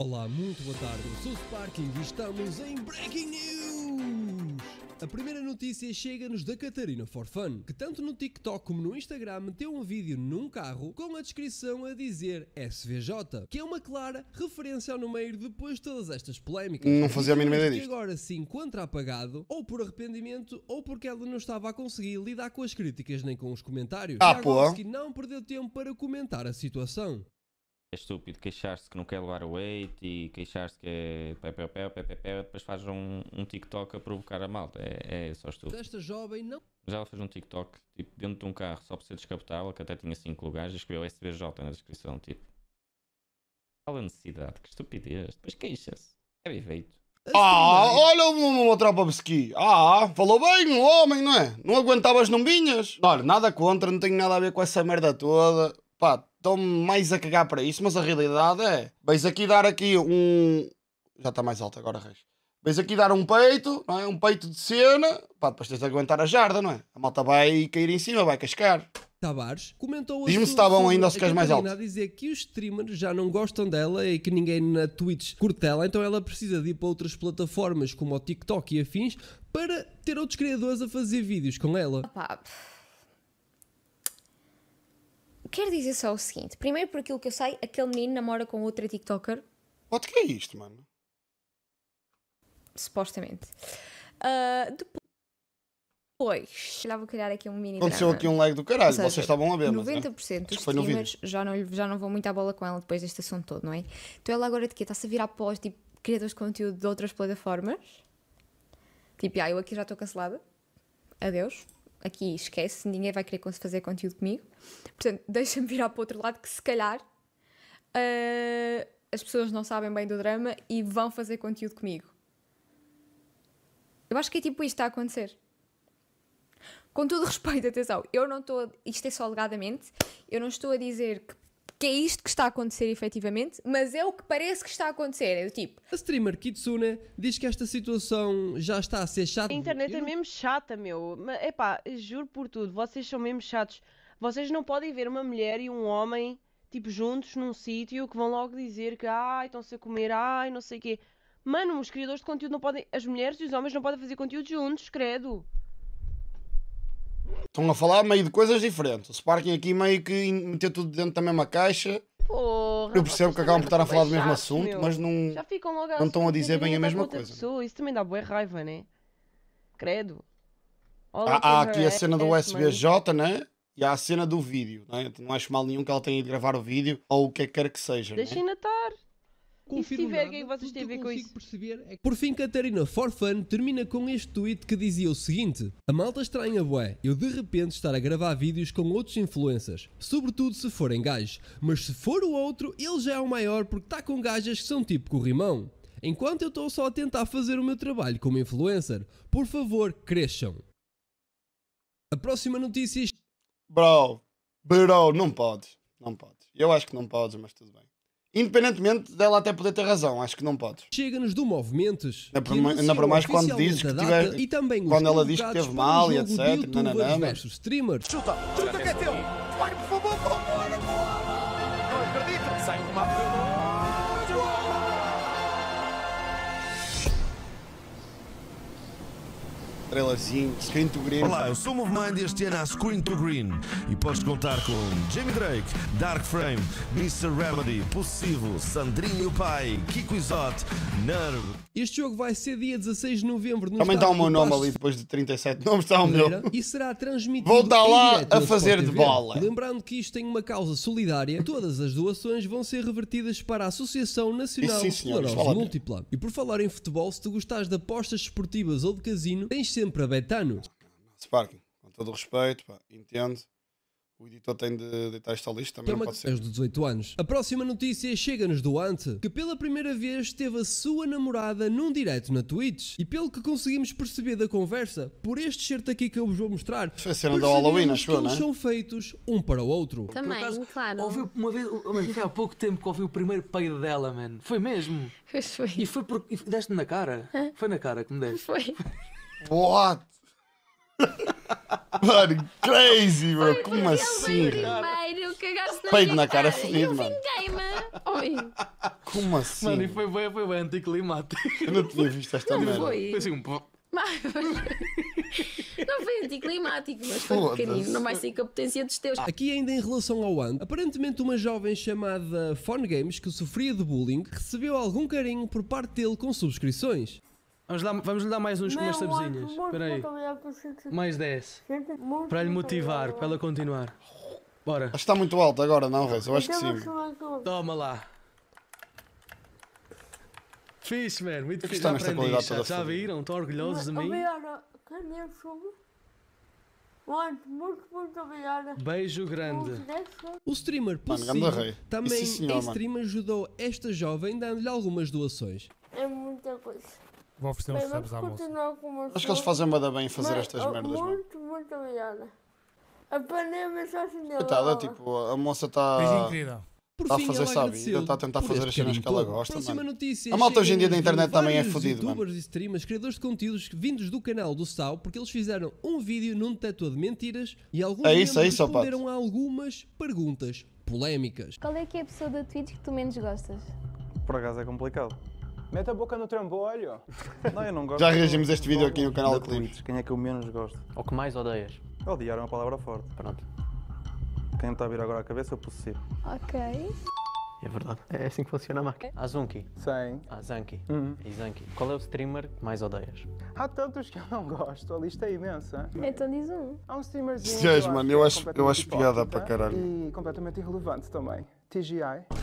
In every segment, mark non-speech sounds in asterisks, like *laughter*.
Olá, muito boa tarde. Eu sou o Sparking e estamos em Breaking News! A primeira notícia chega-nos da Catarina For Fun, que tanto no TikTok como no Instagram meteu um vídeo num carro com a descrição a dizer SVJ, que é uma clara referência ao número depois de todas estas polémicas. Não fazia a mínima ideia disto. Que agora se encontra apagado, ou por arrependimento, ou porque ela não estava a conseguir lidar com as críticas nem com os comentários. Ah, pô! que não perdeu tempo para comentar a situação é estúpido queixar-se que não quer levar o weight e queixar-se que é pé, pé, pé, pé, pé, pé, depois faz um, um TikTok a provocar a malta. É, é, é só estúpido. Esta jovem não. Mas ela fez um TikTok, tipo, dentro de um carro, só para ser descapotável, que até tinha 5 lugares, e escreveu SBJ na descrição, tipo. Qual a necessidade? Que estupidez. Depois queixa-se. É bem feito. Assim ah, olha uma, uma tropa ski. Ah, falou bem o homem, não é? Não aguentava as numbinhas? Olha, nada contra, não tenho nada a ver com essa merda toda. Pá, estão mais a cagar para isso, mas a realidade é. Vais aqui dar aqui um. Já está mais alto agora, Reis. Vais aqui dar um peito, não é? Um peito de cena. Pá, depois tens de aguentar a jarda, não é? A malta vai cair em cima, vai cascar. Tavares comentou Diz-me se está bom ainda ou se queres mais alto. a dizer que os streamers já não gostam dela e que ninguém na Twitch curte ela, então ela precisa de ir para outras plataformas como o TikTok e afins para ter outros criadores a fazer vídeos com ela. Opa quero dizer só o seguinte: primeiro, por aquilo que eu sei, aquele menino namora com outra TikToker. O que é isto, mano? Supostamente. Uh, depois, já vou criar aqui um mini. Aconteceu drama. aqui um lag do caralho, seja, vocês estavam a ver, 90% mas, né? dos streamers já não, já não vão muito à bola com ela depois deste assunto todo, não é? Então ela agora de quê? Está-se a virar pós, tipo, criadores de conteúdo de outras plataformas? Tipo, ah, eu aqui já estou cancelada. Adeus aqui esquece, ninguém vai querer fazer conteúdo comigo. Portanto, *laughs* deixa-me virar para o outro lado que se calhar uh, as pessoas não sabem bem do drama e vão fazer conteúdo comigo. Eu acho que é tipo isto está a acontecer. Com todo *laughs* respeito, atenção, eu não estou. Isto é só alegadamente. Eu não estou a dizer que que é isto que está a acontecer efetivamente, mas é o que parece que está a acontecer. É do tipo. A streamer Kitsune diz que esta situação já está a ser chata. A internet é mesmo chata, meu. Mas, pá, juro por tudo, vocês são mesmo chatos. Vocês não podem ver uma mulher e um homem, tipo, juntos num sítio que vão logo dizer que, ai, estão-se a comer, ai, não sei o quê. Mano, os criadores de conteúdo não podem. As mulheres e os homens não podem fazer conteúdo juntos, credo. Estão a falar meio de coisas diferentes. O Sparking aqui meio que meteu tudo dentro da mesma caixa. Porra, eu percebo que acabam por estar a falar do mesmo chato, assunto, meu. mas não, Já ficam logo não estão a dizer bem a mesma coisa. Pessoa. Isso também dá boa raiva, né? Credo. Há, ah, há aqui a cena do USB-J, né? E há a cena do vídeo, né? Não acho mal nenhum que ela tenha de gravar o vídeo ou o que é que quer que seja. Deixem né? Confirmo e se tiver quem vocês têm a ver com isso? Perceber é que... Por fim, Catarina Forfun termina com este tweet que dizia o seguinte A malta estranha bué, eu de repente estar a gravar vídeos com outros influencers, sobretudo se forem gajos, mas se for o outro, ele já é o maior porque está com gajas que são tipo corrimão. Enquanto eu estou só a tentar fazer o meu trabalho como influencer, por favor, cresçam. A próxima notícia... É bro, bro, não podes, não podes. Eu acho que não podes, mas tudo bem. Independentemente dela até poder ter razão, acho que não pode. Chega-nos do Movimentos. Ainda para mais quando diz que tiver. E também quando ela diz que teve mal e etc. Nananana. Streamers. Chuta, chuta que é teu! trailerzinho, Screen to Green. Olá, eu sou o Mind e este ano há Screen to Green. E podes contar com Jamie Drake, Dark Frame, Mr. Remedy, Possível, Sandrinho Pai, Kiko Isot, Nerve. Este jogo vai ser dia 16 de novembro. No Também está o meu nome ali depois de 37 nomes, está o meu. E será transmitido. Vou estar lá a fazer de bola. Lembrando que isto tem uma causa solidária, todas as doações vão ser revertidas para a Associação Nacional de Esclerose Múltipla. E por falar em futebol, se tu gostares de apostas esportivas ou de casino, tens sempre a Betano. Sparking, com todo o respeito, pá, entendo. O editor tem de deitar esta lista, também uma pode ser. dos 18 anos. A próxima notícia chega-nos do Ant que pela primeira vez teve a sua namorada num direto na Twitch. E pelo que conseguimos perceber da conversa, por este certo aqui que eu vos vou mostrar, Isso foi a cena da Halloween, acho que eles não é? são feitos um para o outro. Também, acaso, claro. Ouvi uma vez, oh, mano, foi há pouco tempo que ouvi o primeiro peido dela, mano. Foi mesmo? Foi, foi. E foi porque. Deste-me na cara? Hã? Foi na cara que me deste. Foi. What? *laughs* Mano, crazy, bro. Foi Como assim? Primeiro, Peito na cara, cara. é fodido, mano. Oi. Como assim? Mano, e foi bem, foi bem anticlimático. Eu não tinha visto esta não merda. Foi. foi assim um. pouco. não foi anticlimático, mas foi pequenino. Não mais ser que a potência dos teus. Aqui, ainda em relação ao ano, aparentemente uma jovem chamada Fone Games que sofria de bullying recebeu algum carinho por parte dele com subscrições. Vamos, dar, vamos lhe dar mais uns, umas sabezinhas. Espera aí. Mais 10. Para lhe motivar, para ela continuar. Bora. Acho que está muito alto agora, não, Reis? Eu acho que então sim. Toma lá. Fixe, man. Muito fixe. Já, aprendi, já, já viram? Estão orgulhosos de mim? Muito, muito, muito obrigada. Beijo grande. O streamer possível também sim, senhor, em é stream ajudou esta jovem dando-lhe algumas doações. É muita coisa. Vou oferecer uns subs à moça. Acho que eles fazem da bem fazer mas, estas oh, merdas. Muito, mano. muito obrigada. Apanhei a só assim. Coitada, tipo, a moça está. Está a fazer, sabe? Está a tentar fazer as cenas que ela gosta. Próxima mano. Notícia, a malta hoje em dia da internet também é fodida. youtubers mano. e streamers, criadores de conteúdos vindos do canal do Sal, porque eles fizeram um vídeo num detector de mentiras e alguns é isso, é isso, responderam a algumas perguntas polémicas. Qual é que é a pessoa da Twitch que tu menos gostas? Por acaso é complicado. Mete a boca no trambolho. *laughs* Não, eu não gosto. Já reagimos a este vídeo aqui no canal Clint. Quem é que eu menos gosto? Ou que mais odeias? Odiar é uma palavra forte. Pronto. Quem está a vir agora à cabeça é o possível. Ok. É verdade. É assim que funciona a máquina. Azunki. Ah, Sim. Azanki. Ah, uhum. Izanki. Qual é o streamer que mais odeias? Há tantos que eu não gosto. A lista é imensa. Então diz um. Há um streamerzinho. Yes, mano, eu é acho, eu acho piada para caralho. E completamente irrelevante também. TGI. *laughs*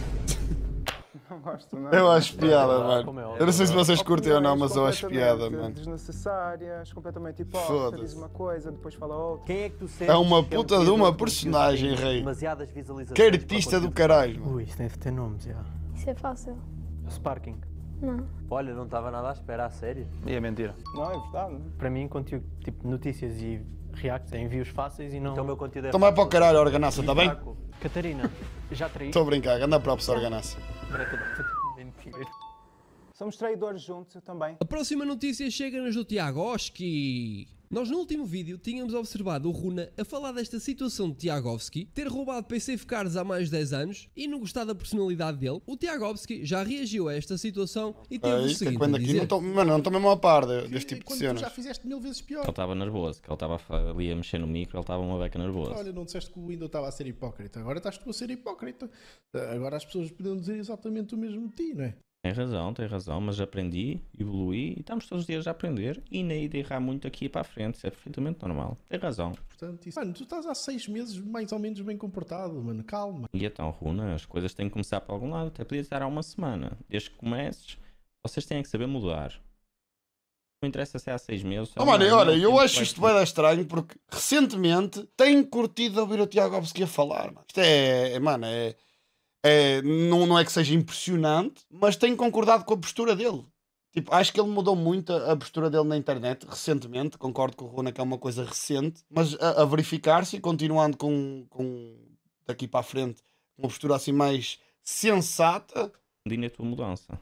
*laughs* não gosto nada. Eu acho piada, mano. É eu não sei se vocês curtem ou não, mas eu acho piada, mano. Desnecessárias, completamente diz uma coisa, depois fala outra. Quem é que tu é sentes? É uma puta de uma personagem, rei. Demasiadas visualizações. Que artista do caralho, mano. Ui, isto deve ter nomes, já. Isso é fácil. É Sparking. Não. Olha, não estava nada à espera, a sério. E é mentira. Não, é verdade. É? Para mim, conteúdo tipo notícias e react tem é envios fáceis e não. Então, o meu conteúdo é. Também então para o caralho, organaça, está bem? Catarina, já traí. Estou a brincar, anda próprio, Organassa. Somos traidores juntos, eu também. A próxima notícia chega-nos do Tiago Oski. Nós no último vídeo tínhamos observado o Runa a falar desta situação de Tiagovski ter roubado PC cards há mais de 10 anos e não gostar da personalidade dele. O Tiagovski já reagiu a esta situação e teve Ei, o é seguinte dizer, não Mano, não estou mesmo a par deste tipo de cenas. já fizeste mil vezes pior. Ele estava nervoso, que ele estava ali a mexer no micro, ele estava uma beca nervoso. Olha, não disseste que o Windows estava a ser hipócrita, agora estás tu a ser hipócrita. Agora as pessoas podem dizer exatamente o mesmo de ti, não é? Tem razão, tem razão, mas aprendi, evolui e estamos todos os dias a aprender e nem ideia errar muito aqui para a frente, isso é perfeitamente normal. Tem razão. Portanto, isso... Mano, tu estás há seis meses mais ou menos bem comportado, mano, calma. E então, Runa, as coisas têm que começar para algum lado, até podia estar há uma semana. Desde que comeces, vocês têm que saber mudar. Não interessa se é há seis meses. É oh, mano, olha, eu acho isto bem estranho porque recentemente tenho curtido ouvir o Tiago Obski a falar. Mano. Isto é, é mano, é. É, não, não é que seja impressionante, mas tenho concordado com a postura dele. Tipo, acho que ele mudou muito a, postura dele na internet recentemente. Concordo com o Rona que é uma coisa recente, mas a, a verificar-se e continuando com, com daqui para a frente uma postura assim mais sensata. Dina, a tua mudança.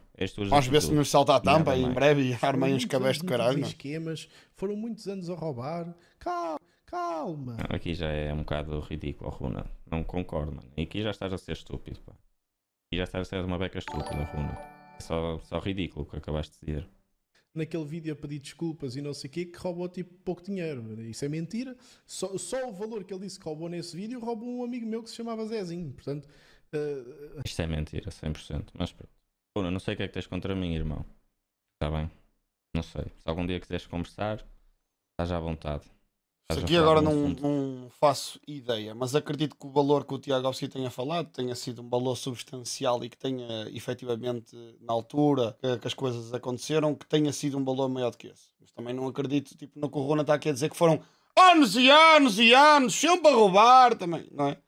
Vamos ver se nos salta a tampa e em breve e *laughs* arma uns cabelos de caralho. esquemas, foram muitos anos a roubar. Calma, calma. Aqui já é um bocado ridículo, Runa. Não concordo, mano. E aqui já estás a ser estúpido, pá. E já estás a ser uma beca estúpida, Runa. É só, só ridículo o que acabaste de dizer. Naquele vídeo a pedir desculpas e não sei o quê, que roubou tipo pouco dinheiro. Isso é mentira. Só, só o valor que ele disse que roubou nesse vídeo roubou um amigo meu que se chamava Zezinho. Portanto. Uh... Isto é mentira, 100%. Mas pronto. Runa, não sei o que é que tens contra mim, irmão. Está bem? Não sei. Se algum dia quiseres conversar, estás à vontade. Isso aqui agora não, não, faço ideia, mas acredito que o valor que o Tiago Alves tenha falado tenha sido um valor substancial e que tenha efetivamente, na altura que, que, as coisas aconteceram, que tenha sido um valor maior do que esse. Mas também não acredito, tipo, no que o Rona está aqui a dizer que foram anos e anos e anos, sempre a roubar também, não é?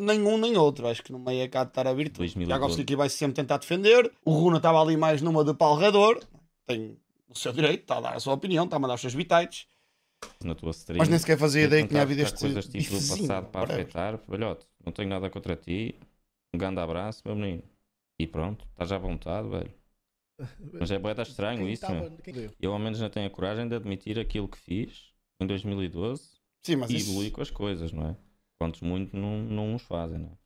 Nenhum nem outro, acho que no meio é cá de estar a tudo. O Tiago aqui vai sempre tentar defender, o Runa estava ali mais numa de palrador, tem o seu direito, está a dar a sua opinião, está a mandar os seus bitites na tua stream. Mas nem sequer fazia ideia que tinha havido este coisas tipo do passado para afetar. Velhote, não tenho nada contra ti. Um grande abraço, meu menino. E pronto, estás à vontade, velho. Mas é boeda estranho quem isso. Tava, Eu ao menos não tenho a coragem de admitir aquilo que fiz em 2012 Sim, mas e isso... evoluir com as coisas, não é? Quantos muito não, não os fazem, não é?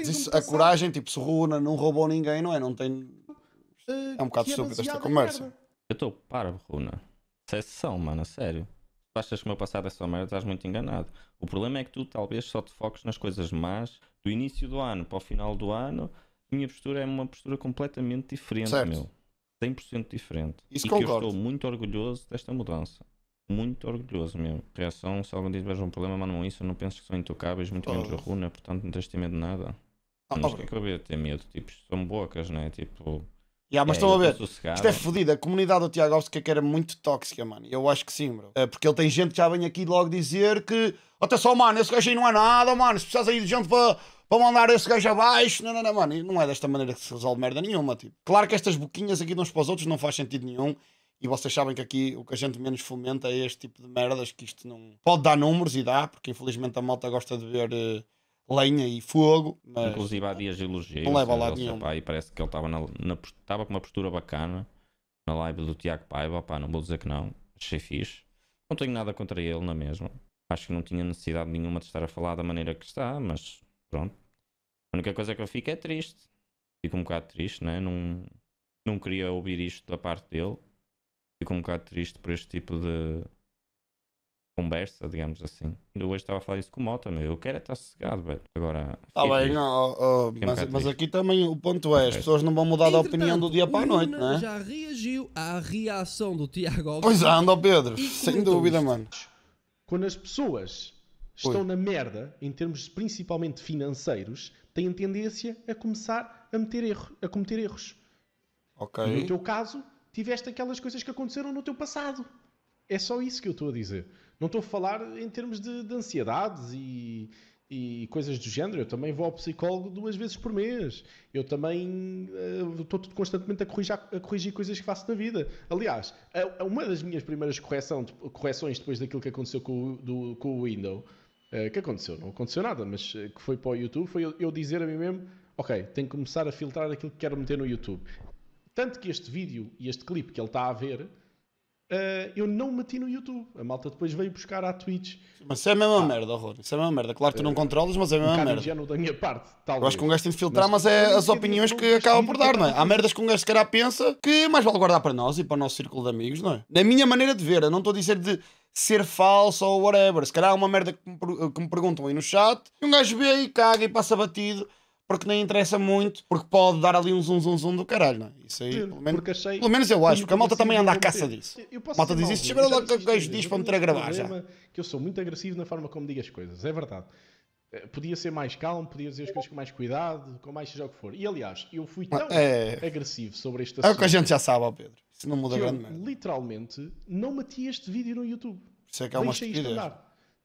Isso, a coragem, tipo, se Runa não roubou ninguém, não é? Não tem. Uh, é um bocado é estúpida esta conversa. Eu estou parvo, Runa. É sessão, mano, a sério tu achas que o meu passado é só merda, estás muito enganado. O problema é que tu talvez só te foques nas coisas más do início do ano para o final do ano. A minha postura é uma postura completamente diferente, certo. meu. 100% diferente. Isso e concordo. que eu estou muito orgulhoso desta mudança. Muito orgulhoso mesmo. Reação, se algum dia vejo um problema, mandam isso. Eu não penso que são intocáveis, muito oh. menos a Runa, portanto não tens de ter medo de nada. Ah, não oh, tem que é ter medo. Tipo, são bocas, né? Tipo, Yeah, mas é, estão a ver, isto é fodido. A comunidade do Tiago Alves é que era muito tóxica, mano. Eu acho que sim, bro. É, porque ele tem gente que já vem aqui logo dizer que até só, mano, esse gajo aí não é nada, mano. Se precisas aí de gente para para mandar esse gajo abaixo. Não, não, não, mano. Não é desta maneira que se resolve merda nenhuma. Tipo. Claro que estas boquinhas aqui de uns para os outros não faz sentido nenhum. E vocês sabem que aqui o que a gente menos fomenta é este tipo de merdas, que isto não. Pode dar números e dá, porque infelizmente a malta gosta de ver. Uh lenha e fogo. Mas Inclusive há dias elogios. Não leva eh, lá nenhum. Pá, e parece que ele estava com uma postura bacana na live do Tiago Paiva. Pá, não vou dizer que não. Achei fixe. Não tenho nada contra ele na mesma. Acho que não tinha necessidade nenhuma de estar a falar da maneira que está, mas pronto. A única coisa que eu fico é triste. Fico um bocado triste, né? Não, não queria ouvir isto da parte dele. Fico um bocado triste por este tipo de, conversa, digamos assim. Eu hoje estava a falar isso com o Mota, meu. Eu quero é estar sossegado, velho. Agora. Está bem, não, mas, mas aqui também o ponto é: as pessoas não vão mudar de opinião do dia para a noite, né? Já reagiu à reação do Tiago Alves. Pois anda, Pedro, sem dúvida, isto? mano. Quando as pessoas estão Oi. na merda, em termos principalmente financeiros, têm tendência a começar a, meter erro, a cometer erros. Ok. No teu caso, tiveste aquelas coisas que aconteceram no teu passado. É só isso que eu estou a dizer. Não estou a falar em termos de, de ansiedades e, e coisas do género. Eu também vou ao psicólogo duas vezes por mês. Eu também eh, uh, estou constantemente a corrigir, a corrigir, coisas que faço na vida. Aliás, a, a uma das minhas primeiras correção, correções depois daquilo que aconteceu com o, do, com o uh, que aconteceu, não aconteceu nada, mas uh, que foi para o YouTube, foi eu, eu, dizer a mim mesmo: Ok, tenho que começar a filtrar aquilo que quero meter no YouTube. Tanto que este vídeo e este clipe que ele está a ver Uh, eu não meti no YouTube. A malta depois veio buscar à Twitch. Mas isso é a mesma ah, merda, horror. Isso é a mesma merda. Claro que tu não uh, controlas, mas é a mesma um merda. Já não da minha parte. Talvez. Eu acho que um gajo tem de filtrar, mas, mas é as opiniões que acabam por dar, não é? Há merdas que um gajo se calhar pensa que é mais vale guardar para nós e para o nosso círculo de amigos, não é? Na minha maneira de ver, eu não estou a dizer de ser falso ou whatever. Se calhar há uma merda que me, que me perguntam aí no chat e um gajo vê e caga e passa batido porque nem interessa muito, porque pode dar ali um zoom, zoom, zoom do caralho, não é? Isso aí, pelo menos, achei, pelo menos eu acho, porque a malta também anda à caça disso. A malta diz isso, espera logo que o gajo diz para me ter a gravar já. Que eu sou muito agressivo na forma como digo as coisas, é verdade. Eh, podia ser mais calmo, podia dizer as coisas com mais cuidado, com mais seja o que for. E aliás, eu fui tão é... agressivo sobre este assunto. É o que a gente já sabe, Pedro. Isso não muda grande eu, Literalmente, não meti este vídeo no YouTube. Isso é que é uma Deixei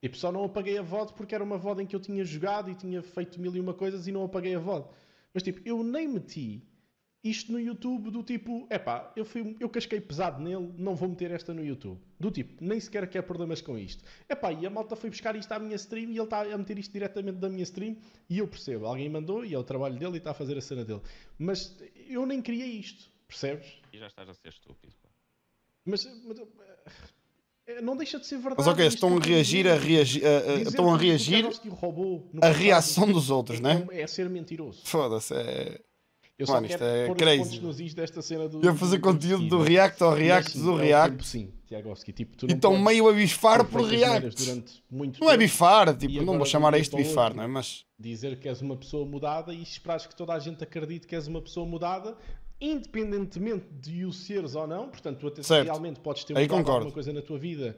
Tipo, só não apaguei a VOD porque era uma VOD em que eu tinha jogado e tinha feito mil e uma coisas e não apaguei a VOD. Mas tipo, eu nem meti isto no YouTube do tipo, epá, eu, fui, eu casquei pesado nele, não vou meter esta no YouTube. Do tipo, nem sequer quer problemas com isto. Epá, e a malta foi buscar isto à minha stream e ele está a meter isto diretamente da minha stream e eu percebo, alguém mandou e é o trabalho dele e está a fazer a cena dele. Mas eu nem queria isto, percebes? E já estás a ser estúpido, pá. Mas, mas eh, é, não deixa de ser verdade. Mas ok, estão a reagir, a reagir, a, estão a reagir a reação dos é outros, é, né? É ser mentiroso. Foda-se, é. Eu só Mano, isto é crazy. desta cena do. Eu fazer conteúdo do React ao é React assim, do React. sim, Tiagovski. Tipo, tu então meio a bifar por React. não é bifar, tipo, não vou chamar a isto bifar, não é? Mas. Dizer que és uma pessoa mudada e esperas que toda a gente acredite que és uma pessoa mudada, independentemente de o seres ou não, portanto, tu até certo. realmente podes ter alguma coisa na tua vida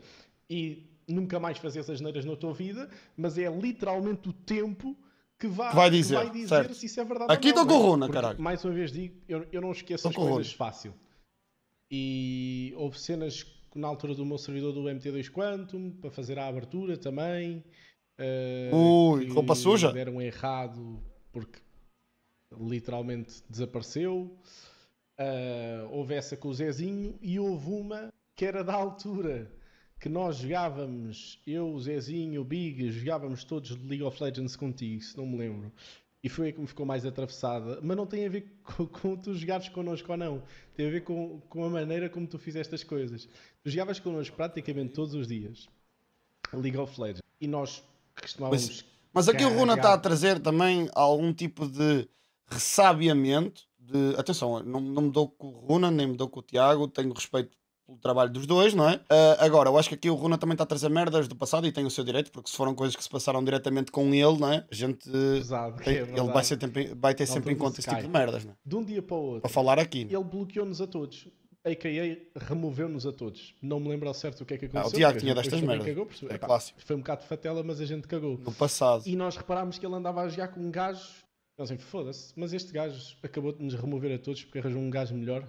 e nunca mais fazer essas neiras na tua vida, mas é literalmente o tempo que vai, vai dizer, que vai dizer se isso é verdade Aqui ou não. Aqui estou com é? runa, caralho. Mais uma vez digo, eu, eu não esqueço tô as coisas runa. fácil. E houve cenas na altura do meu servidor do MT2 Quantum, para fazer a abertura também. Uh, Ui, roupa suja? Deram errado porque literalmente desapareceu. Uh, houve essa com o Zezinho e houve uma que era da altura que nós jogávamos, eu, o Zezinho, o Big, jogávamos todos League of Legends contigo, se não me lembro. E foi a que me ficou mais atravessada. Mas não tem a ver *laughs* com, com tu jogares connosco ou não. Tem a ver com, com a maneira como tu fizeste as coisas. Tu jogavas connosco praticamente todos os dias League of Legends. E nós costumávamos. Mas, mas aqui o Runa está a trazer também algum tipo de ressabiamento de. Atenção, não, não me dou com o Runa, nem me dou com o Tiago, tenho respeito pelo trabalho dos dois, não é? Uh, agora, eu acho que aqui o Runa também está a trazer merdas do passado e tem o seu direito, porque se foram coisas que se passaram diretamente com ele, não é? A gente. Exato, tem, é ele vai, ser tempo, vai ter não, sempre em conta esse tipo de merdas, não é? De um dia para o outro. Para falar aqui. É? Ele bloqueou-nos a todos. AKA removeu-nos a todos. Não me lembro ao certo o que é que aconteceu. Ah, o Tiago tinha destas merdas. Cagou, é é clássico. Foi um bocado de fatela, mas a gente cagou. No passado. E nós reparámos que ele andava a jogar com um gajo então assim, foda-se, mas este gajo acabou de nos remover a todos porque arranjou um gajo melhor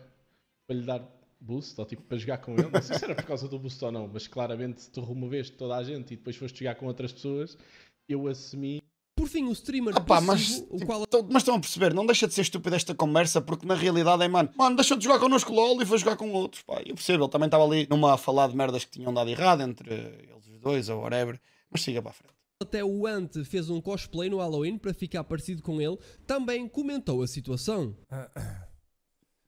para lhe dar boost, ou tipo para jogar com ele. Não sei se era por causa do boost ou não, mas claramente se tu removeste toda a gente e depois foste jogar com outras pessoas, eu assumi. Por fim, o streamer ah, mas, o tipo, qual... mas estão a perceber, não deixa de ser estúpido esta conversa, porque na realidade é, mano, mano, deixa de jogar connosco LOL e foi jogar com outros, pá, eu percebo, ele também estava ali numa a falar de merdas que tinham dado errado entre eles os dois, ou whatever, mas siga para a frente até o Ant fez um cosplay no Halloween para ficar parecido com ele, também comentou a situação. *coughs*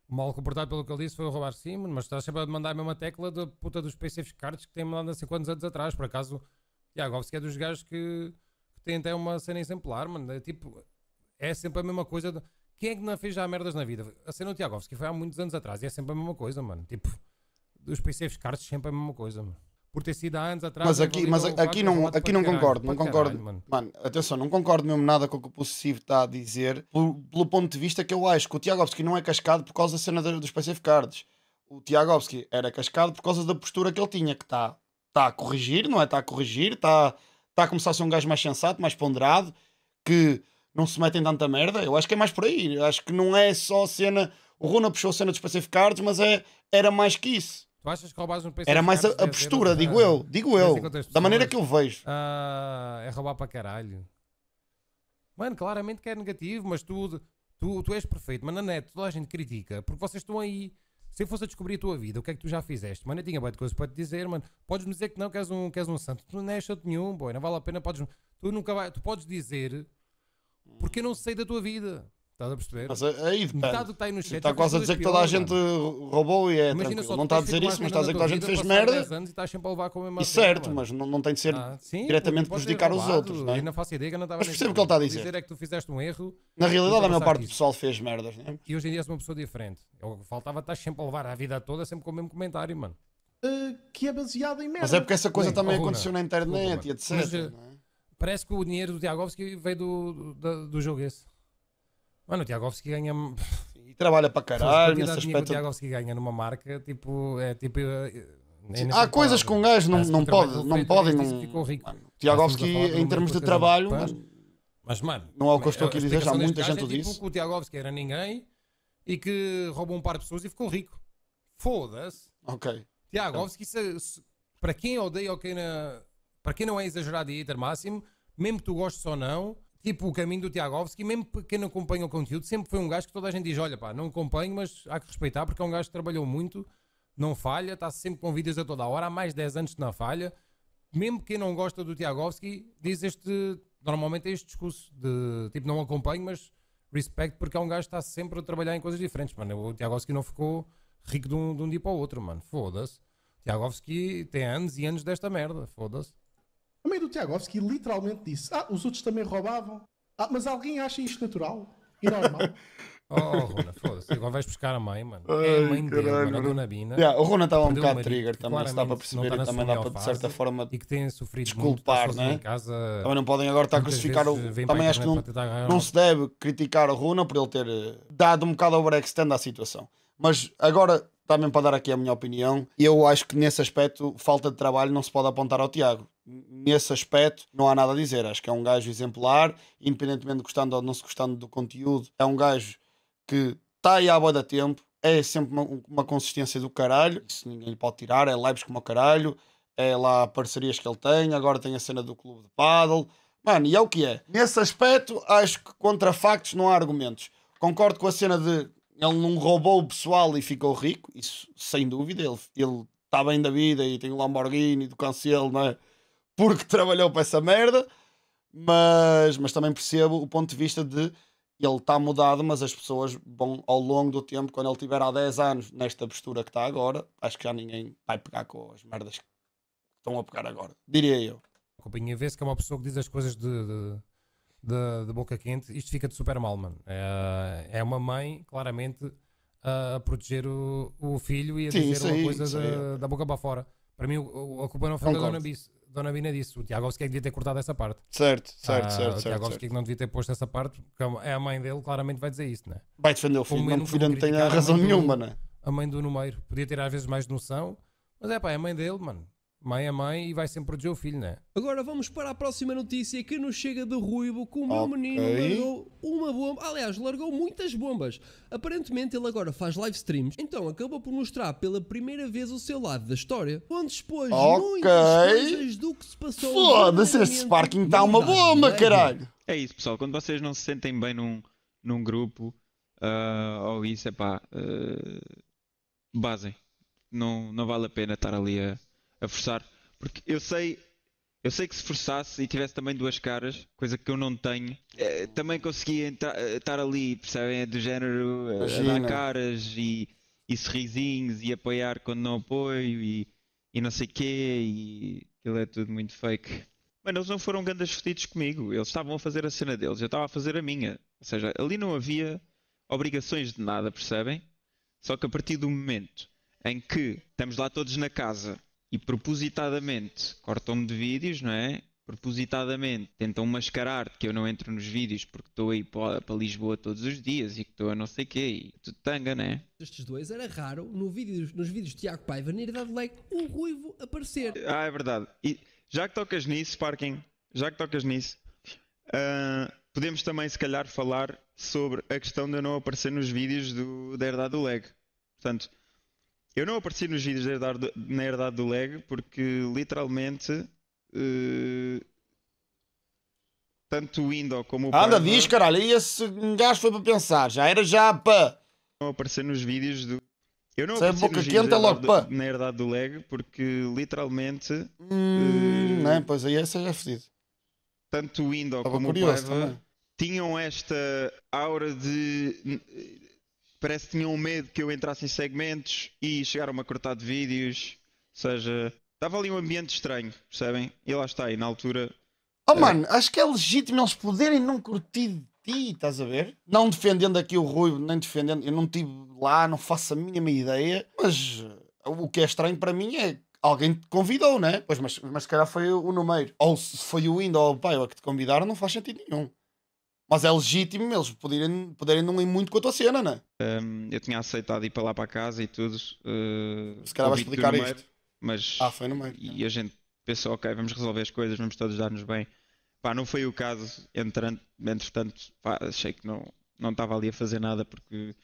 Mal comportado pelo que ele disse foi o roubar sim, mas estás sempre a mandar a mesma tecla da puta dos PCFs cards que tem mandado há 50 anos atrás. Por acaso, Iagovski é dos gajos que, que tem até uma cena exemplar, mano. É tipo, é sempre a mesma coisa. De... Quem é que não fez já merdas na vida? A cena do Tiagovski foi há muitos anos atrás e é sempre a mesma coisa, mano. Tipo, dos PCFs cards sempre a mesma coisa, mano por ter sido há anos atrás. Mas né, aqui, mas aqui não, aqui não concordo, não concordo. Mano. mano. atenção, não concordo mesmo nada com o que o Possessivo está a dizer, pelo, pelo ponto de vista que eu acho que o Tiagovski não é cascado por causa da cena dos passive cards. O Tiagovski era cascado por causa da postura que ele tinha, que está tá a corrigir, não é? Está a corrigir, está tá a começar a ser um gajo mais sensato, mais ponderado, que não se mete em tanta merda. Eu acho que é mais por aí. Eu acho que não é só a cena. O Runa puxou a cena dos Pacific cards, mas é, era mais que isso. Tu achas que roubares um PC? Era mais a, a postura, digo eu, digo eu. Da maneira que eu vejo. Uh, é roubar para caralho. Mano, claramente que é negativo, mas tu, tu, tu és perfeito. Mas na net toda a gente critica, porque vocês estão aí. Se eu fosse a descobrir a tua vida, o que é que tu já fizeste? Mano, eu tinha boa coisas para te dizer, mano. Podes-me dizer que não, que és um, que és um santo. Tu não és santo nenhum, boy. Não vale a pena. Podes, tu nunca vai, tu podes dizer porque eu não sei da tua vida. Estás a perceber? Mas eh, aí depende. Metade está aí no chat. Tá é é está quase a dizer que toda a gente roubou e é Imagina só, não está a dizer isso, mas está a dizer que toda a gente fez merda. Anos e estás sempre a levar com a mesma e certo, mas não, tem de ser ah, diretamente prejudicar os outros. Não é? não faço ideia que não estava Mas percebo o que ele está a dizer. dizer é que tu fizeste um erro. Na realidade, a maior parte do pessoal fez merdas. É? E hoje em dia és uma pessoa diferente. Faltava estás sempre a levar a vida toda, sempre com o mesmo comentário, mano. Eh, que é baseado em merda. Mas é porque essa coisa também aconteceu na internet e etc. Eh, parece que o dinheiro do Diagovski veio do, do jogo esse. Mano, o Tiagovski ganha. E trabalha para caralho nesse aspecto. O Tiagovski ganha numa marca, tipo. É tipo. É, é, há coisas com um gajo não, não, pode, não podem. Não... Ficou rico. Mano, Tiagovski, em termos de trabalho. Mas, mas, mano. Não é o que eu estou aqui a dizer, já muita é, gente o disse. Tipo, que o Tiagovski era ninguém e que roubou um par de pessoas e ficou rico. Foda-se. Ok. Tiagovski, então. para quem odeia ou quem. Na, para quem não é exagerado e hater máximo, mesmo que tu gostes ou não, tipo o caminho do Tiagovski, mesmo quem não acompanha o conteúdo, sempre foi um gajo que toda a gente diz: olha, pá, não acompanho, mas há que respeitar, porque é um gajo que trabalhou muito, não falha, está sempre com vídeos a toda a hora, há mais de 10 anos que não falha. Mesmo quem não gosta do Tiagovski, diz este, normalmente é este discurso de tipo, não acompanho, mas respeito, porque é um gajo que está sempre a trabalhar em coisas diferentes, mano. O Tiagovski não ficou rico de um, de um dia para o outro, mano, foda-se. Tiagovski tem anos e anos desta merda, foda-se. A mãe do Tiagovski literalmente disse: Ah, os outros também roubavam. Ah, mas alguém acha isto natural e normal? *laughs* oh, Rona, foda-se. Agora vais buscar a mãe, mano. Ai, é a mãe dele, mano, a dona Bina. Yeah, o Rona estava tá um bocado um trigger também, se dá para perceber tá também dá para, de certa forma, e que tem sofrido desculpar, muito, né? Em casa, também não podem agora tá estar a crucificar o... Também acho que não, não se deve criticar o Rona por ele ter eh, dado um bocado overextend à situação. Mas agora, também para dar aqui a minha opinião, eu acho que nesse aspecto, falta de trabalho não se pode apontar ao Tiago. Nesse aspecto, não há nada a dizer. Acho que é um gajo exemplar, independentemente de gostando ou não se gostando do conteúdo, é um gajo que está aí à boa da tempo, é sempre uma, uma, consistência do caralho, isso ninguém lhe pode tirar, é lives como o caralho, é lá parcerias que ele tem, agora tem a cena do clube de paddle, mano, e é o que é. Nesse aspecto, acho que contra factos não há argumentos. Concordo com a cena de ele não roubou o pessoal e ficou rico, isso sem dúvida. Ele, ele está bem da vida e tem o Lamborghini do Cancelo, não é? Porque *laughs* trabalhou para essa merda. Mas, mas também percebo o ponto de vista de ele está mudado, mas as pessoas vão ao longo do tempo, quando ele tiver há 10 anos nesta postura que está agora, acho que já ninguém vai pegar com as merdas que estão a pegar agora, diria eu. A vê-se que é uma pessoa que diz as coisas de, de de, de boca quente, isto fica de super mal, mano. É, é uma mãe, claramente, a proteger o, o filho e a Sim, dizer uma aí, coisa da, da, boca para fora. Para mim, a culpa não foi da Dona, Dona Bina disse O Tiago Alves que devia ter cortado essa parte. Certo, certo, ah, certo. O Tiago Alves que não devia ter posto essa parte, porque é a mãe dele, claramente vai dizer isso, né? Vai defender o filho, não, o filho não tem razão nenhuma, do, né? A mãe do Numeiro. Podia ter às vezes mais noção, mas é pá, é a mãe dele, mano. Mãe é mãe e vai sempre proteger o filho, né? Agora vamos para a próxima notícia que nos chega de Ruivo que o meu okay. menino largou uma bomba. Aliás, largou muitas bombas. Aparentemente ele agora faz live streams, então acabou por mostrar pela primeira vez o seu lado da história, onde expôs okay. muitas coisas do que se passou. Foda-se, esse parking está uma bomba, caralho! É isso, pessoal. Quando vocês não se sentem bem num, num grupo uh, ou isso, é pá, uh, ah, basem. Não, não vale a pena estar ali a a forçar. Porque eu sei, eu sei que se forçasse e tivesse também duas caras, coisa que eu não tenho, eh, também conseguia entrar, eh, estar ali, percebem? É do género eh, a dar caras e, e sorrisinhos e apoiar quando não apoio e, e não sei quê e aquilo é tudo muito fake. Mano, eles não foram grandes fedidos comigo. Eles estavam a fazer a cena deles, eu estava a fazer a minha. Ou seja, ali não havia obrigações de nada, percebem? Só que a partir do momento em que estamos lá todos na casa e propositadamente cortam-me de vídeos, não é? Propositadamente tentam mascarar que eu não entro nos vídeos porque estou aí para, para Lisboa todos os dias e que estou a não sei quê e tudo tanga, não é? Estes dois era raro no vídeo, nos vídeos de Tiago Paiva na idade like um ruivo aparecer. Ah, é verdade. E já que tocas nisso, Parking, já que tocas nisso, uh, podemos também se calhar falar sobre a questão de eu não aparecer nos vídeos do, da herdade do leg. Portanto, eu não apareci nos vídeos na herdade do lag porque literalmente uh, tanto o Indo como o Anda, diz caralho, e esse gajo foi para pensar, já era já para. Não aparecer nos vídeos do. Eu não é apareci boca nos vídeos quente, é logo, pá. na herdade do lag porque literalmente. Hum, uh, não, é? pois aí essa já é fedido. Tanto o Indo como o Paiva tinham esta aura de parece que tinham medo que eu entrasse em segmentos e chegaram a cortar de vídeos. Ou seja, estava ali um ambiente estranho, percebem? E lá está, e na altura. Oh é... mano, acho que é legítimo eles poderem não curtir de ti, estás a ver? Não defendendo aqui o Rui, nem defendendo. Eu não estive lá, não faço a mínima ideia, mas eh, o que é estranho para mim é alguém te convidou, né? Pois, mas, mas se calhar foi o número. Ou se foi o Indo, ou o Paiva que te convidaram, não faz sentido nenhum. Mas é legítimo eles poderem, poderem não ir muito com a tua cena, não é? Um, eu tinha aceitado ir para lá para casa e tudo. Uh, Se calhar vais explicar isto. Meio, mas, ah, foi no meio. E é. a gente pensou, ok, vamos resolver as coisas, vamos todos dar-nos bem. Pá, não foi o caso, entrando, entretanto, pá, achei que não, não estava ali a fazer nada porque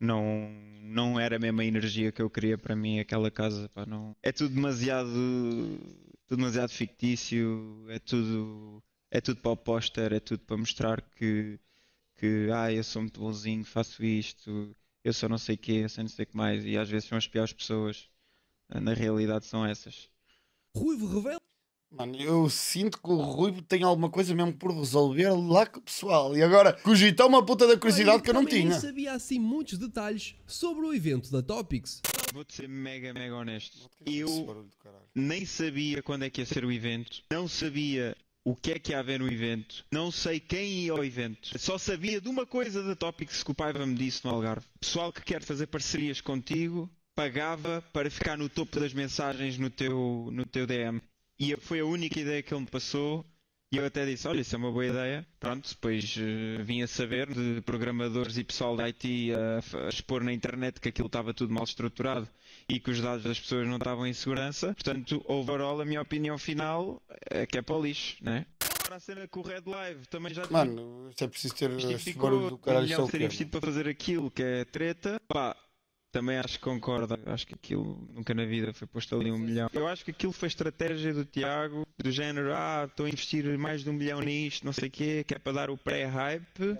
não, não era a mesma energia que eu queria para mim aquela casa. Pá, não... É tudo demasiado, tudo demasiado fictício, é tudo é tudo para o póster, é tudo para mostrar que, que ah, eu sou muito bonzinho, faço isto, eu sou não sei o quê, eu sou não sei o que mais, e às vezes são as piores pessoas. Ah, na realidade são essas. Ruivo revela. Mano, eu sinto que o Ruivo tem alguma coisa mesmo por resolver lá com o pessoal. E agora, cogitou uma puta da curiosidade que eu não tinha. Eu sabia assim muitos detalhes sobre o evento da Topics. Vou-te ser mega, mega honesto. Eu nem sabia quando é que ia ser o evento. Não sabia o que é que ia haver no evento, não sei quem ia ao evento, só sabia de uma coisa da Topics que o Paiva me disse no Algarve. Pessoal que quer fazer parcerias contigo, pagava para ficar no topo das mensagens no teu, no teu DM. E foi a única ideia que ele me passou. E eu até disse: Olha, isso é uma boa ideia. Pronto, depois uh, vim a saber de programadores e pessoal da IT a expor na internet que aquilo estava tudo mal estruturado e que os dados das pessoas não estavam em segurança. Portanto, overall, a minha opinião final é que é para o lixo, né? Para a cena com o Red Live também já Mano, isto é preciso ter este do caralho. Um ser investido para fazer aquilo que é treta. Pá, também acho que concordo. Acho que aquilo nunca na vida foi posto ali um milhão. Eu acho que aquilo foi estratégia do Tiago, do género, ah, estou a investir mais de um milhão nisto, não sei o quê, que é para dar o pré-hype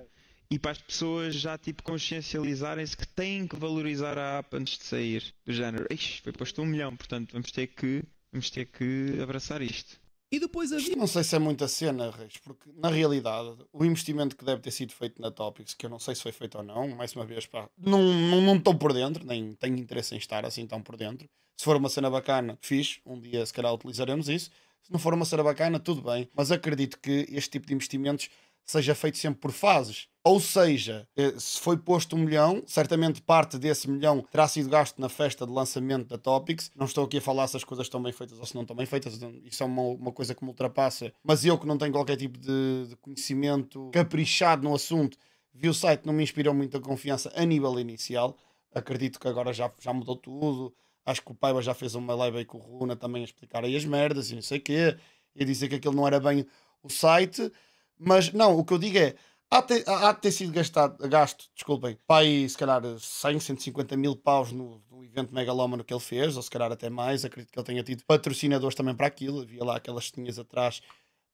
e para as pessoas já tipo consciencializarem-se que têm que valorizar a app antes de sair. Do género, Ixi, foi posto um milhão, portanto vamos ter que, vamos ter que abraçar isto. E depois a não sei se é muita cena, Reis, porque na realidade o investimento que deve ter sido feito na Topics, que eu não sei se foi feito ou não, mais uma vez, pá, não estou não, não por dentro, nem tenho interesse em estar assim tão por dentro. Se for uma cena bacana, fiz, um dia se calhar utilizaremos isso. Se não for uma cena bacana, tudo bem, mas acredito que este tipo de investimentos seja feito sempre por fases ou seja, eh, se foi posto um milhão, certamente parte desse milhão terá sido gasto na festa de lançamento da Topics. Não estou aqui a falar se as coisas estão bem feitas ou se não estão bem feitas, isso é uma, uma coisa que me ultrapassa. Mas eu, que não tenho qualquer tipo de, de conhecimento caprichado no assunto, vi o site, não me inspirou muita confiança a nível inicial. Acredito que agora já, já mudou tudo. Acho que o Paiva já fez uma live aí com o Runa também a explicar aí as merdas e não sei o quê, e a dizer que aquilo não era bem o site. Mas não, o que eu digo é Há de, ter, há de ter sido gastado, gasto, desculpem, pai, se calhar 100, 150 mil paus no, no evento megalómano que ele fez, ou se calhar até mais. Acredito que ele tenha tido patrocinadores também para aquilo. Havia lá aquelas tinhas atrás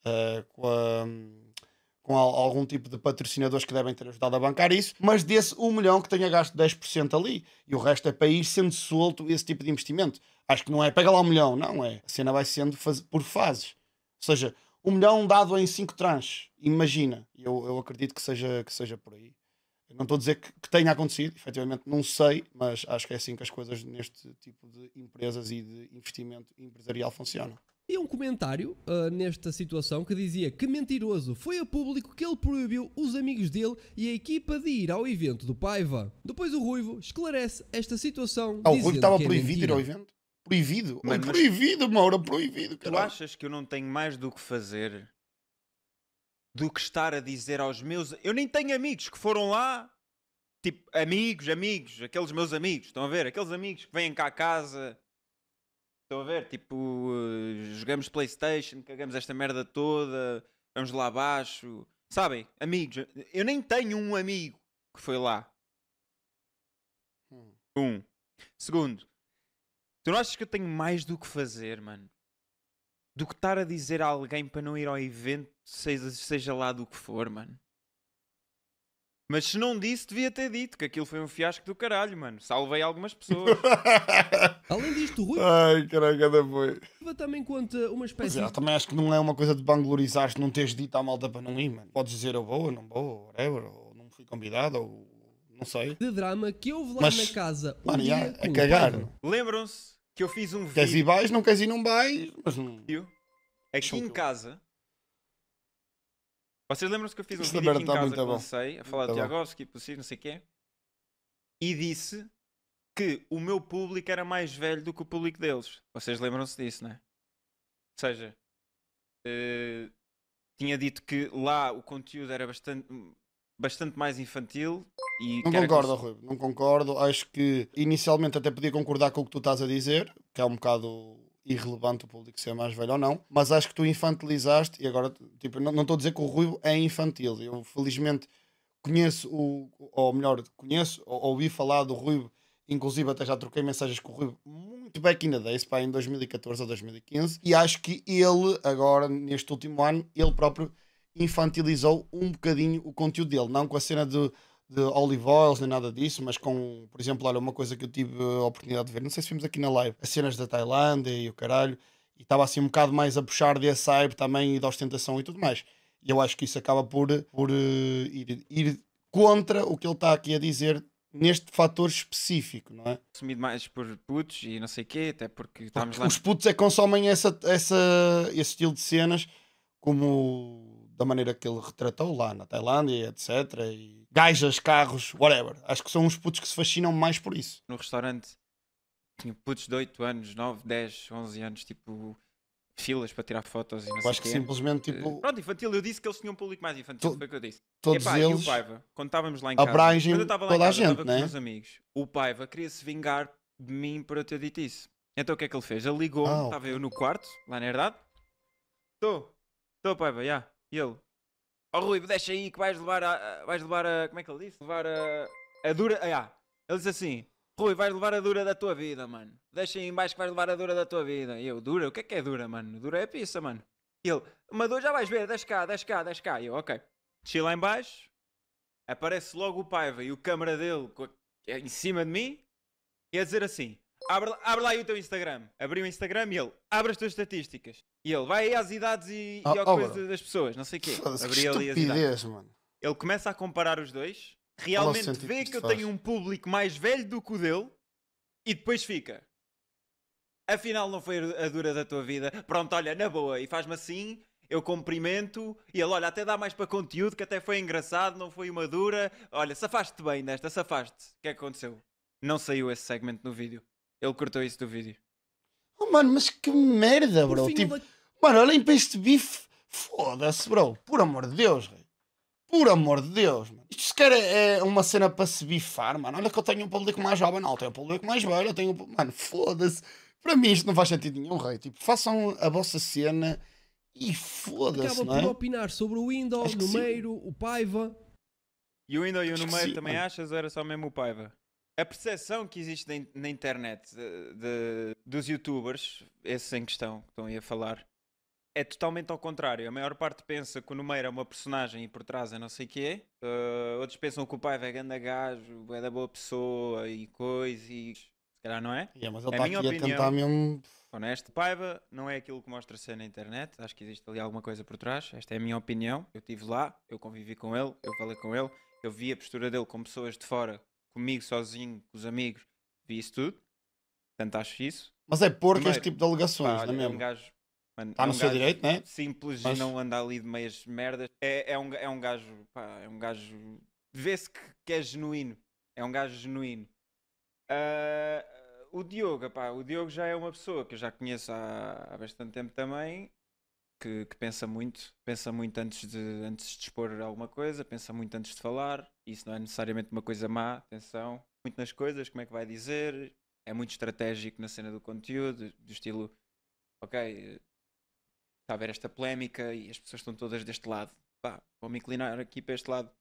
uh, com, a, com algum tipo de patrocinadores que devem ter ajudado a bancar isso. Mas desse um milhão que tenha gasto 10% ali e o resto é país sendo solto esse tipo de investimento. Acho que não é pega lá um milhão, não é. A cena vai sendo faz, por fases. Ou seja, um milhão dado em cinco trans. Imagina. Eu, eu acredito que seja, que seja por aí. Eu não estou a dizer que, que, tenha acontecido, efetivamente não sei, mas acho que é assim que as coisas neste tipo de empresas e de investimento empresarial funcionam. E um comentário uh, nesta situação que dizia que mentiroso foi a público que ele proibiu os amigos dele e a equipa de ir ao evento do Paiva. Depois o Ruivo esclarece esta situação. Ah, o Ruivo estava é proibido mentira. ir ao evento? Proibido. Mas, é mas... proibido, Mauro, é proibido. Caralho. Tu achas que eu não tenho mais do que fazer do que estar a dizer aos meus. Eu nem tenho amigos que foram lá, tipo, amigos, amigos, aqueles meus amigos, estão a ver? Aqueles amigos que vêm cá a casa, estão a ver? Tipo, uh, jogamos PlayStation, cagamos esta merda toda, vamos lá abaixo. Sabem, amigos, eu nem tenho um amigo que foi lá. Hum. Um. Segundo, Tu não achas que eu tenho mais do que fazer, mano? Do que estar a dizer a alguém para não ir ao evento, seja, seja lá do que for, mano. Mas se não disse, devia ter dito que aquilo foi um fiasco do caralho, mano. Salvei algumas pessoas. *laughs* Além disto, Rui Ai, caraca, foi. também conta uma espécie. Mas, é, também acho que não é uma coisa de banglorizar-te não teres dito à malta para não ir, mano. Podes dizer eu vou, eu não vou, whatever, ou não fui convidado, ou não sei. de drama que houve lá Mas, na casa. Um mano, dia a é cagar. Lembram-se que eu fiz um vídeo. Queres ir não queres ir, não vais. Mas não. Aqui em casa. Vocês lembram-se que eu fiz um vídeo aqui em tá casa que lancei a falar tá de Jagovski, possível, não sei o quê. E disse que o meu público era mais velho do que o público deles. Vocês lembram-se disso, não é? Ou seja, uh, tinha dito que lá o conteúdo era bastante bastante mais infantil. E não concordo, Rui, não concordo. Acho que inicialmente até podia concordar com o que tu estás a dizer, que é um bocado irrelevante o público ser mais velho ou não, mas acho que tu infantilizaste, e agora, tipo, não estou a dizer que o Rui é infantil, eu felizmente conheço, o, ou melhor, conheço, ou, ouvi falar do Rui, inclusive até já troquei mensagens com o Rui muito back in the days, pá, em 2014 ou 2015, e acho que ele, agora, neste último ano, ele próprio infantilizou um bocadinho o conteúdo dele, não com a cena de, de olive oils nem nada disso, mas com, por exemplo, olha, uma coisa que eu tive a oportunidade de ver, não sei se vimos aqui na live, as cenas da Tailândia e o caralho, e estava assim um bocado mais a puxar de hype também e da ostentação e tudo mais. E eu acho que isso acaba por, por uh, ir, ir contra o que ele está aqui a dizer neste fator específico, não é? Consumido mais por putos e não sei o quê, até porque estamos lá... Os putos é que consomem essa, essa, esse estilo de cenas como da maneira que ele retratou lá na Tailândia, etc. E gajas, carros, whatever. Acho que são uns putos que se fascinam mais por isso. No restaurante tinha putos de 8 anos, 9, 10, 11 anos, tipo filas para tirar fotos e não eu sei acho que simplesmente tipo eh, pronto infantil eu disse que eles tinham um público mais infantil to, foi o que eu disse todos Epá, eles e o Paiva quando estávamos lá em casa quando eu estava lá toda em casa, a gente né? com meus amigos o Paiva queria se vingar de mim por eu ter dito isso então o que é que ele fez ele ligou ah, estava eu no quarto lá na verdade estou estou Paiva já yeah. E ele, ó oh, Rui, deixa aí que vais levar a, a, Vais levar a. Como é que ele disse? Levar a. A dura. Ah, yeah. Ele disse assim: Rui, vais levar a dura da tua vida, mano. Deixa aí embaixo que vais levar a dura da tua vida. E eu, dura? O que é que é dura, mano? Dura é pizza, mano. E ele, uma dor já vais ver, deixa cá, deixa cá, deixa cá. E eu, ok. Desci lá embaixo, aparece logo o Paiva e o câmara dele em cima de mim e a dizer assim: Abre, abre lá aí o teu Instagram. Abri o Instagram e ele, abre as tuas estatísticas. E ele, vai aí às idades e, oh, e ah, ao oh, coisa das pessoas, não sei o quê. Abri ali as idades. Mano. Ele começa a comparar os dois, realmente vê que eu faz. tenho um público mais velho do que o dele, e depois fica. Afinal não foi a dura da tua vida. Pronto, olha, na boa. E faz-me assim, eu cumprimento, e ele, olha, até dá mais para conteúdo, que até foi engraçado, não foi uma dura. Olha, safaste bem nesta, safaste. O que é que aconteceu? Não saiu esse segmento no vídeo. Ele cortou isso do vídeo. Oh, mano, mas que merda, bro. Tipo, da... Mano, olhem para este bife. Foda-se, bro. Por amor de Deus, rei. Por amor de Deus, mano. Isto sequer é, é, uma cena para se bifar, mano. Olha que eu tenho um público mais jovem, não. Eu tenho um público mais velho, eu tenho um... Mano, foda-se. Para mim isto não faz sentido nenhum, rei. Tipo, façam a vossa cena e foda-se, Acaba não é? por opinar sobre o Indo, o Numeiro, o Paiva. E o Indo e o Numeiro também mano. achas? Ou era só mesmo o Paiva? a percepção que existe na internet de, de, dos youtubers, esses em questão que estão aí a falar, é totalmente ao contrário. A maior parte pensa que o Numeiro é uma personagem e por trás é não sei o quê. Uh, outros pensam que o pai é grande gajo, é da boa pessoa e coisa e... Se calhar não é? Yeah, mas é ele é tá minha opinião, a tentar mesmo... Honesto, Paiva não é aquilo que mostra ser na internet. Acho que existe ali alguma coisa por trás. Esta é a minha opinião. Eu estive lá, eu convivi com ele, eu falei com ele, eu vi a postura dele com pessoas de fora comigo sozinho, com os amigos, vi isso tudo. Portanto, acho isso. Mas é porco este tipo de alegações, pá, não é mesmo? É um gajo, Está é no seu direito, né Simples Mas... e não anda ali de meias merdas. É, é, um, é um gajo, pá, é um gajo. Vê-se que, que, é genuíno. É um gajo genuíno. Uh, o Diogo, pá, o Diogo já é uma pessoa que eu já conheço há, há bastante tempo também que, que, pensa muito, pensa muito antes de, antes de expor alguma coisa, pensa muito antes de falar. Isso não é necessariamente uma coisa má, atenção. Muito nas coisas, como é que vai dizer, é muito estratégico na cena do conteúdo, do estilo, ok, eh, está a haver esta polémica e as pessoas estão todas deste lado. Pá, vou me inclinar aqui para este lado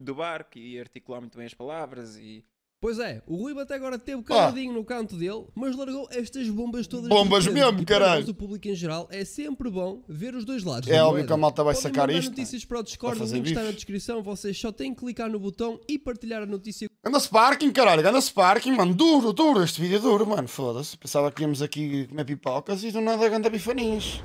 do barco e articular muito bem as palavras e Pois é, o Rui até agora teve caladinho ah. no canto dele, mas largou estas bombas todas. Bombas mesmo, caralho! o público em geral é sempre bom ver os dois lados. É, é? óbvio que a malta vai Podem sacar isto. notícias para o Discord, o link está na descrição. Vocês só têm que clicar no botão e partilhar a notícia. Anda-se parking, caralho, anda-se parking, mano. Duro, duro, este vídeo é duro, mano. Foda-se. Pensava que íamos aqui comer pipocas e do nada anda bifaninhas.